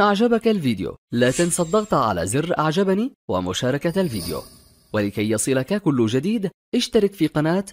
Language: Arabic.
إن أعجبك الفيديو لا تنسى الضغط على زر أعجبني ومشاركة الفيديو ولكي يصلك كل جديد اشترك في قناة